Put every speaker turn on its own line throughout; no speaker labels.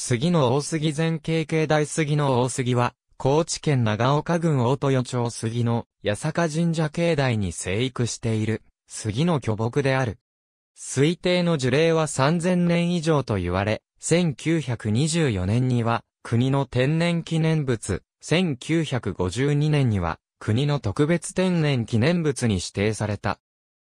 杉の大杉前景境大杉の大杉は、高知県長岡郡大豊町杉の八坂神社境内に生育している、杉の巨木である。推定の樹齢は3000年以上と言われ、1924年には、国の天然記念物、1952年には、国の特別天然記念物に指定された。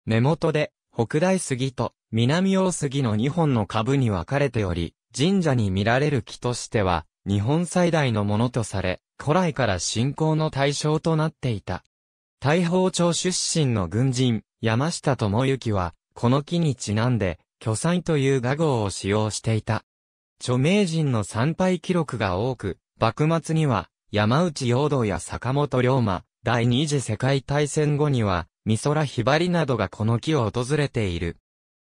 根元で、北大杉と南大杉の2本の株に分かれており、神社に見られる木としては、日本最大のものとされ、古来から信仰の対象となっていた。大宝町出身の軍人、山下智之は、この木にちなんで、巨祭という画号を使用していた。著名人の参拝記録が多く、幕末には、山内陽道や坂本龍馬、第二次世界大戦後には、美空ひばりなどがこの木を訪れている。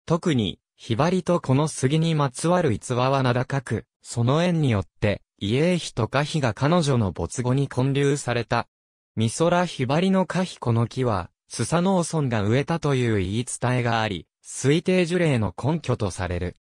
特に、ひばりとこの杉にまつわる逸話は名高く、その縁によって、伊英妃と可妃が彼女の没後に建立された。美空ひばりの可妃この木は、スサノオソンが植えたという言い伝えがあり、推定樹齢の根拠とされる。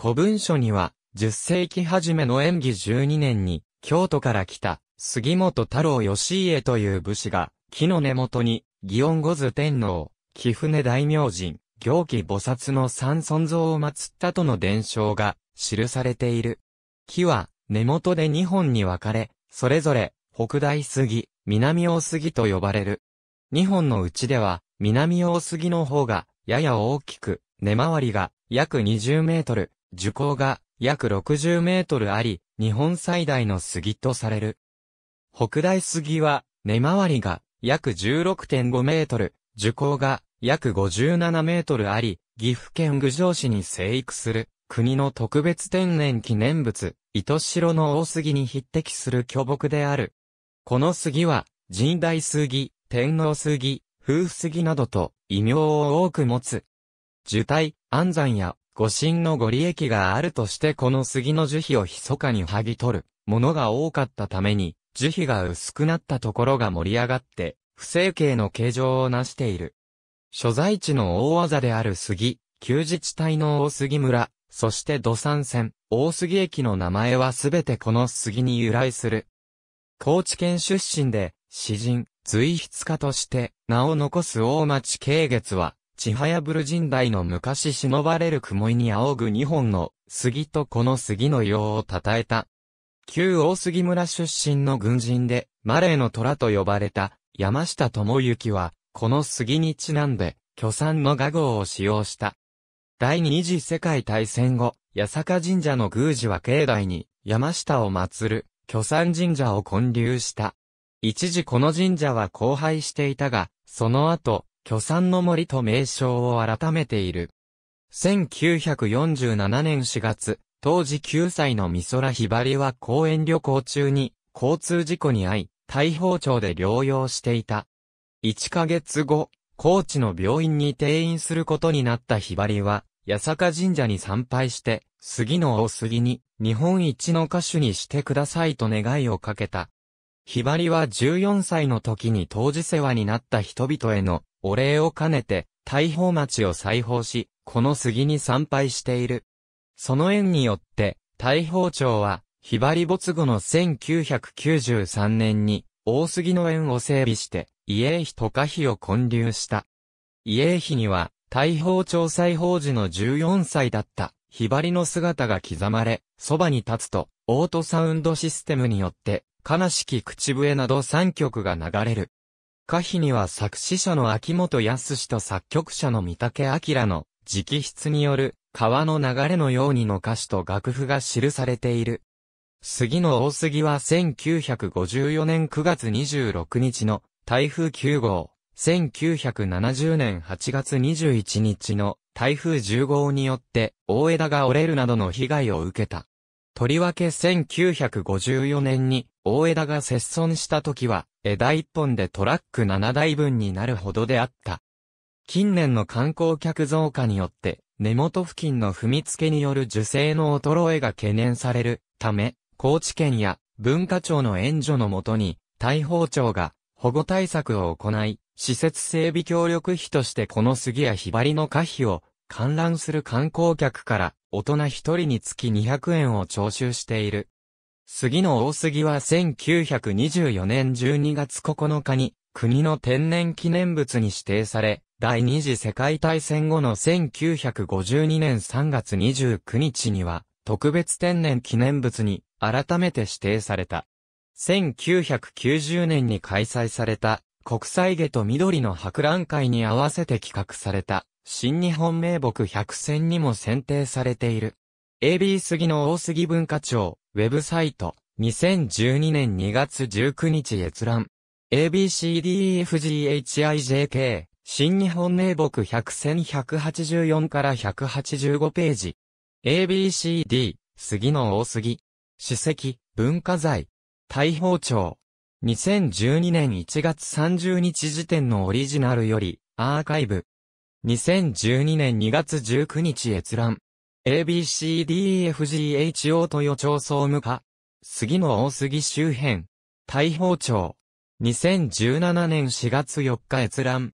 古文書には、10世紀初めの演技12年に、京都から来た、杉本太郎義家という武士が、木の根元に、祇園五頭天皇、貴船大明神、行基菩薩の三尊像を祀ったとの伝承が記されている。木は根元で2本に分かれ、それぞれ北大杉、南大杉と呼ばれる。2本のうちでは南大杉の方がやや大きく、根回りが約20メートル、樹高が約60メートルあり、日本最大の杉とされる。北大杉は根回りが約16.5メートル、樹高が約57メートルあり、岐阜県郡上市に生育する、国の特別天然記念物、糸白の大杉に匹敵する巨木である。この杉は、神代杉、天皇杉、夫婦杉などと異名を多く持つ。樹体、安山や御神のご利益があるとしてこの杉の樹皮を密かに剥ぎ取るものが多かったために、樹皮が薄くなったところが盛り上がって、不成形の形状を成している。所在地の大技である杉、旧自治体の大杉村、そして土産線、大杉駅の名前はすべてこの杉に由来する。高知県出身で、詩人、随筆家として、名を残す大町慶月は、千早ブル神代の昔忍ばれる雲井に仰ぐ二本の杉とこの杉の葉を称えた。旧大杉村出身の軍人で、マレーの虎と呼ばれた山下智之は、この杉にちなんで、巨山の画号を使用した。第二次世界大戦後、八坂神社の宮司は境内に、山下を祀る、巨山神社を建立した。一時この神社は荒廃していたが、その後、巨山の森と名称を改めている。1947年4月、当時9歳の美空ひばりは公園旅行中に交通事故に遭い、大宝町で療養していた。1ヶ月後、高知の病院に転院することになったひばりは、八坂神社に参拝して、杉の大杉に、日本一の歌手にしてくださいと願いをかけた。ひばりは14歳の時に当時世話になった人々へのお礼を兼ねて、大宝町を再訪し、この杉に参拝している。その縁によって、大宝町は、ひばり没後の1993年に、大杉の縁を整備して、家営碑と家碑を建立した。家営碑には、大砲調裁法時の14歳だった、ひばりの姿が刻まれ、そばに立つと、オートサウンドシステムによって、悲しき口笛など3曲が流れる。歌碑には作詞者の秋元康と作曲者の三宅明の直筆による川の流れのようにの歌詞と楽譜が記されている。杉の大杉は1954年9月26日の台風9号、1970年8月21日の台風10号によって大枝が折れるなどの被害を受けた。とりわけ1954年に大枝が切損した時は枝一本でトラック7台分になるほどであった。近年の観光客増加によって根元付近の踏み付けによる樹勢の衰えが懸念されるため、高知県や文化庁の援助のもとに、大宝庁が保護対策を行い、施設整備協力費としてこの杉やひばりの可否を観覧する観光客から大人一人につき200円を徴収している。杉の大杉は1924年12月9日に国の天然記念物に指定され、第二次世界大戦後の1952年3月29日には特別天然記念物に改めて指定された。1990年に開催された国際下と緑の博覧会に合わせて企画された新日本名木百選にも選定されている。AB 杉の大杉文化庁ウェブサイト2012年2月19日閲覧。ABCDEFGHIJK 新日本名木百選184から185ページ。ABCD、杉の大杉。史跡、文化財。大宝庁。2012年1月30日時点のオリジナルより、アーカイブ。2012年2月19日閲覧。ABCDEFGHO 豊町総務課。杉の大杉周辺。大宝庁。2017年4月4日閲覧。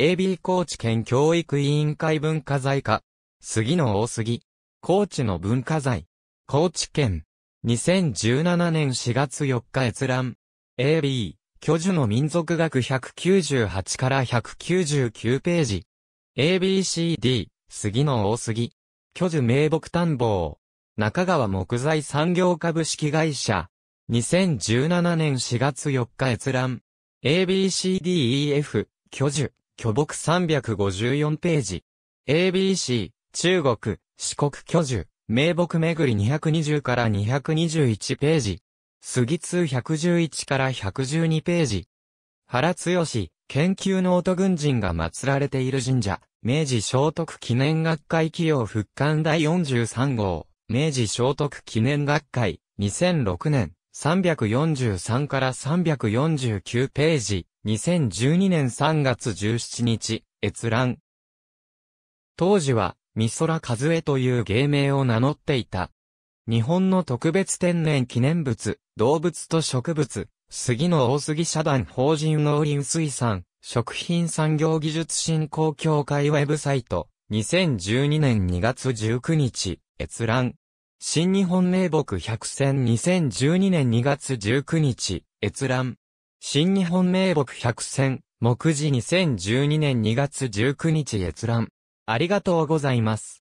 AB 高知県教育委員会文化財課。杉の大杉。高知の文化財。高知県。2017年4月4日閲覧。AB、巨樹の民族学198から199ページ。ABCD、杉の大杉。巨樹名木探訪。中川木材産業株式会社。2017年4月4日閲覧。ABCDEF、巨樹、巨木354ページ。ABC、中国、四国居住、名木巡り220から221ページ。杉通111から112ページ。原剛、研究の音軍人が祀られている神社、明治聖徳記念学会企業復刊第43号、明治聖徳記念学会、2006年、343から349ページ、2012年3月17日、閲覧。当時は、美空和恵という芸名を名乗っていた。日本の特別天然記念物、動物と植物、杉の大杉社団法人農林水産、食品産業技術振興協会ウェブサイト、2012年2月19日、閲覧。新日本名木100選2012年2月19日、閲覧。新日本名木100選、目次2012年2月19日閲覧。ありがとうございます。